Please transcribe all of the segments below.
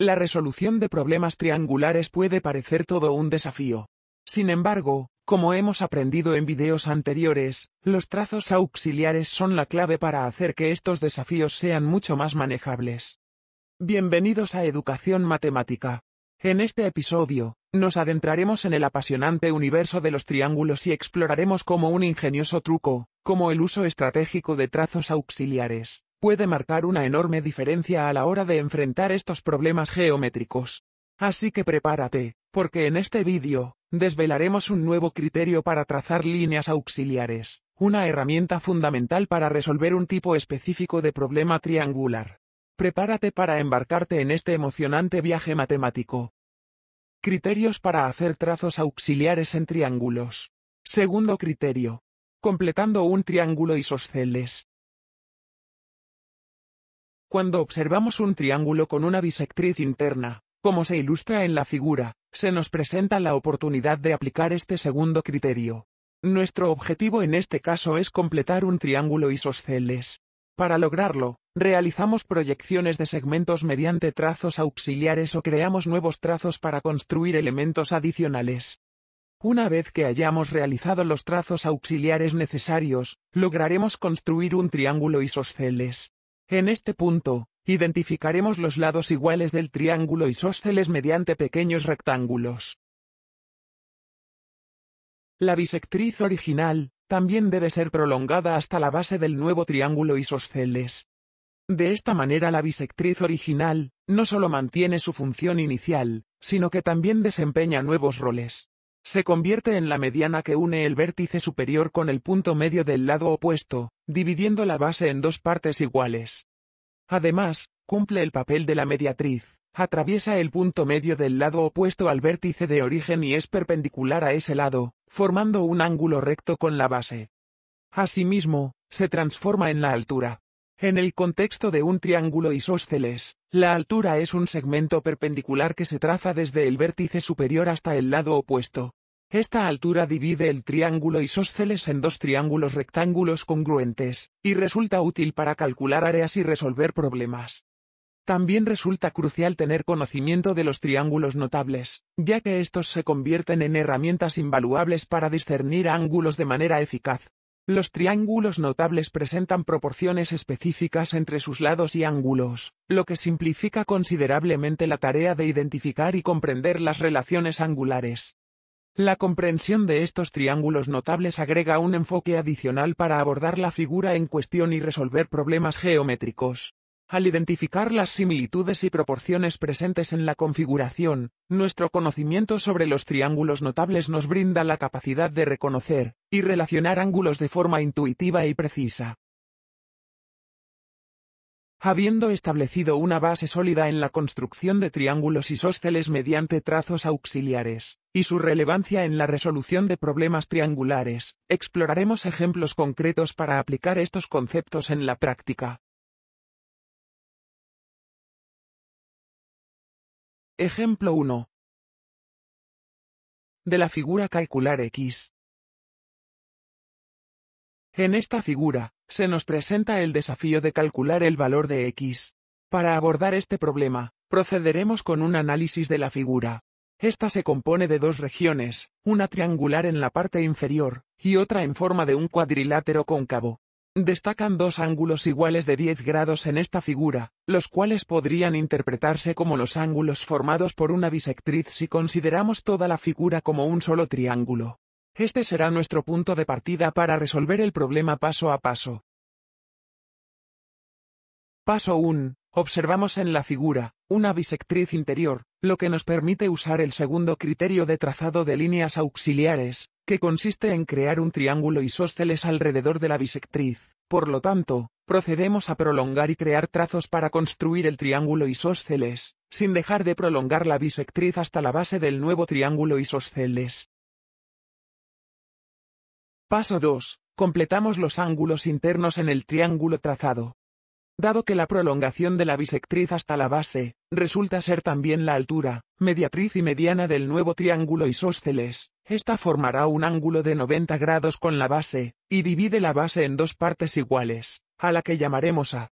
La resolución de problemas triangulares puede parecer todo un desafío. Sin embargo, como hemos aprendido en videos anteriores, los trazos auxiliares son la clave para hacer que estos desafíos sean mucho más manejables. Bienvenidos a Educación Matemática. En este episodio, nos adentraremos en el apasionante universo de los triángulos y exploraremos cómo un ingenioso truco, como el uso estratégico de trazos auxiliares puede marcar una enorme diferencia a la hora de enfrentar estos problemas geométricos. Así que prepárate, porque en este vídeo, desvelaremos un nuevo criterio para trazar líneas auxiliares, una herramienta fundamental para resolver un tipo específico de problema triangular. Prepárate para embarcarte en este emocionante viaje matemático. Criterios para hacer trazos auxiliares en triángulos. Segundo criterio. Completando un triángulo isosceles. Cuando observamos un triángulo con una bisectriz interna, como se ilustra en la figura, se nos presenta la oportunidad de aplicar este segundo criterio. Nuestro objetivo en este caso es completar un triángulo isosceles. Para lograrlo, realizamos proyecciones de segmentos mediante trazos auxiliares o creamos nuevos trazos para construir elementos adicionales. Una vez que hayamos realizado los trazos auxiliares necesarios, lograremos construir un triángulo isosceles. En este punto, identificaremos los lados iguales del triángulo isósceles mediante pequeños rectángulos. La bisectriz original, también debe ser prolongada hasta la base del nuevo triángulo isósceles. De esta manera la bisectriz original, no solo mantiene su función inicial, sino que también desempeña nuevos roles. Se convierte en la mediana que une el vértice superior con el punto medio del lado opuesto, dividiendo la base en dos partes iguales. Además, cumple el papel de la mediatriz, atraviesa el punto medio del lado opuesto al vértice de origen y es perpendicular a ese lado, formando un ángulo recto con la base. Asimismo, se transforma en la altura. En el contexto de un triángulo isósceles, la altura es un segmento perpendicular que se traza desde el vértice superior hasta el lado opuesto. Esta altura divide el triángulo isósceles en dos triángulos rectángulos congruentes, y resulta útil para calcular áreas y resolver problemas. También resulta crucial tener conocimiento de los triángulos notables, ya que estos se convierten en herramientas invaluables para discernir ángulos de manera eficaz. Los triángulos notables presentan proporciones específicas entre sus lados y ángulos, lo que simplifica considerablemente la tarea de identificar y comprender las relaciones angulares. La comprensión de estos triángulos notables agrega un enfoque adicional para abordar la figura en cuestión y resolver problemas geométricos. Al identificar las similitudes y proporciones presentes en la configuración, nuestro conocimiento sobre los triángulos notables nos brinda la capacidad de reconocer y relacionar ángulos de forma intuitiva y precisa habiendo establecido una base sólida en la construcción de triángulos isósceles mediante trazos auxiliares, y su relevancia en la resolución de problemas triangulares, exploraremos ejemplos concretos para aplicar estos conceptos en la práctica. Ejemplo 1. De la figura calcular X. En esta figura, se nos presenta el desafío de calcular el valor de x. Para abordar este problema, procederemos con un análisis de la figura. Esta se compone de dos regiones, una triangular en la parte inferior, y otra en forma de un cuadrilátero cóncavo. Destacan dos ángulos iguales de 10 grados en esta figura, los cuales podrían interpretarse como los ángulos formados por una bisectriz si consideramos toda la figura como un solo triángulo. Este será nuestro punto de partida para resolver el problema paso a paso. Paso 1. Observamos en la figura, una bisectriz interior, lo que nos permite usar el segundo criterio de trazado de líneas auxiliares, que consiste en crear un triángulo isósceles alrededor de la bisectriz. Por lo tanto, procedemos a prolongar y crear trazos para construir el triángulo isósceles, sin dejar de prolongar la bisectriz hasta la base del nuevo triángulo isósceles. Paso 2. Completamos los ángulos internos en el triángulo trazado. Dado que la prolongación de la bisectriz hasta la base, resulta ser también la altura, mediatriz y mediana del nuevo triángulo isósceles, esta formará un ángulo de 90 grados con la base, y divide la base en dos partes iguales, a la que llamaremos A.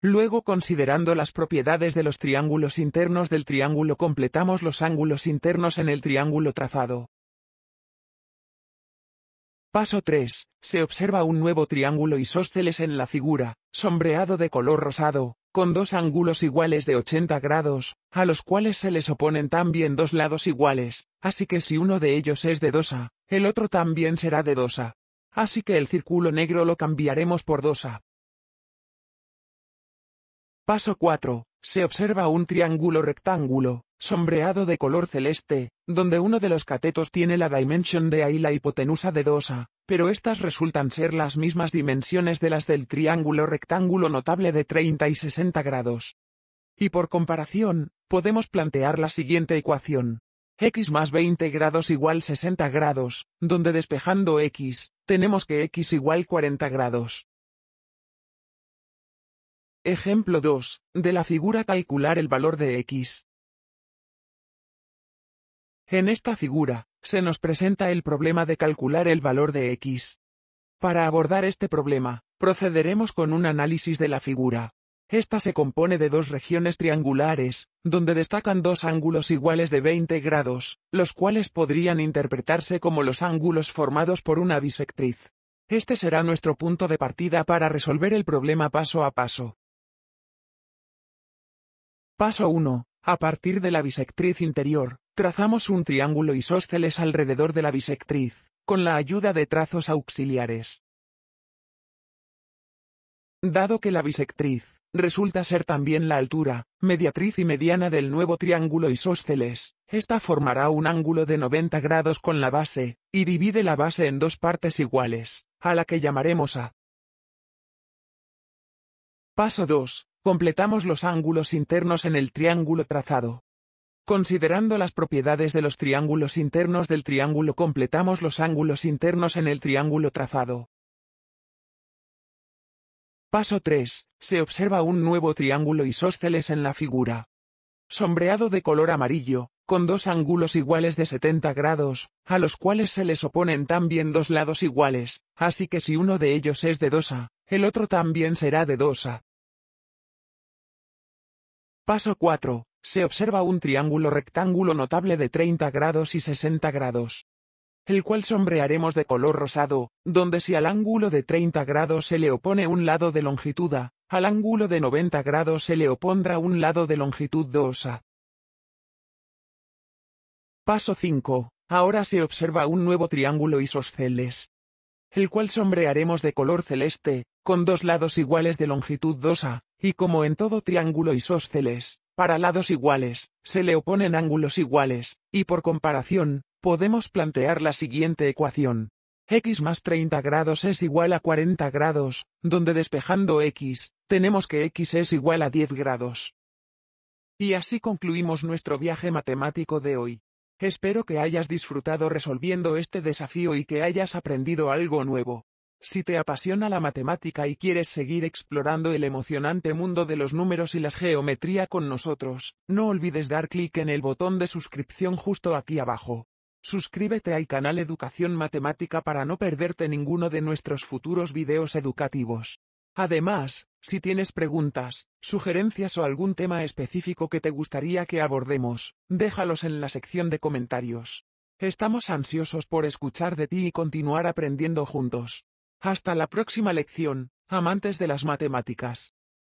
Luego considerando las propiedades de los triángulos internos del triángulo completamos los ángulos internos en el triángulo trazado. Paso 3. Se observa un nuevo triángulo isósceles en la figura, sombreado de color rosado, con dos ángulos iguales de 80 grados, a los cuales se les oponen también dos lados iguales, así que si uno de ellos es de 2A, el otro también será de 2A. Así que el círculo negro lo cambiaremos por 2A. Paso 4. Se observa un triángulo rectángulo, sombreado de color celeste, donde uno de los catetos tiene la dimension de A y la hipotenusa de 2A, pero estas resultan ser las mismas dimensiones de las del triángulo rectángulo notable de 30 y 60 grados. Y por comparación, podemos plantear la siguiente ecuación. x más 20 grados igual 60 grados, donde despejando x, tenemos que x igual 40 grados. Ejemplo 2. De la figura calcular el valor de x. En esta figura, se nos presenta el problema de calcular el valor de x. Para abordar este problema, procederemos con un análisis de la figura. Esta se compone de dos regiones triangulares, donde destacan dos ángulos iguales de 20 grados, los cuales podrían interpretarse como los ángulos formados por una bisectriz. Este será nuestro punto de partida para resolver el problema paso a paso. Paso 1. A partir de la bisectriz interior, trazamos un triángulo isósceles alrededor de la bisectriz, con la ayuda de trazos auxiliares. Dado que la bisectriz resulta ser también la altura, mediatriz y mediana del nuevo triángulo isósceles, esta formará un ángulo de 90 grados con la base, y divide la base en dos partes iguales, a la que llamaremos A. Paso 2. Completamos los ángulos internos en el triángulo trazado. Considerando las propiedades de los triángulos internos del triángulo completamos los ángulos internos en el triángulo trazado. Paso 3. Se observa un nuevo triángulo isósceles en la figura. Sombreado de color amarillo, con dos ángulos iguales de 70 grados, a los cuales se les oponen también dos lados iguales, así que si uno de ellos es de 2A, el otro también será de 2A, Paso 4. Se observa un triángulo rectángulo notable de 30 grados y 60 grados el cual sombrearemos de color rosado, donde si al ángulo de 30 grados se le opone un lado de longitud A, al ángulo de 90 grados se le opondrá un lado de longitud 2A. Paso 5. Ahora se observa un nuevo triángulo isosceles, el cual sombrearemos de color celeste, con dos lados iguales de longitud 2A, y como en todo triángulo isósceles, para lados iguales, se le oponen ángulos iguales, y por comparación, podemos plantear la siguiente ecuación. x más 30 grados es igual a 40 grados, donde despejando x, tenemos que x es igual a 10 grados. Y así concluimos nuestro viaje matemático de hoy. Espero que hayas disfrutado resolviendo este desafío y que hayas aprendido algo nuevo. Si te apasiona la matemática y quieres seguir explorando el emocionante mundo de los números y la geometría con nosotros, no olvides dar clic en el botón de suscripción justo aquí abajo. Suscríbete al canal Educación Matemática para no perderte ninguno de nuestros futuros videos educativos. Además, si tienes preguntas, sugerencias o algún tema específico que te gustaría que abordemos, déjalos en la sección de comentarios. Estamos ansiosos por escuchar de ti y continuar aprendiendo juntos. Hasta la próxima lección, amantes de las matemáticas.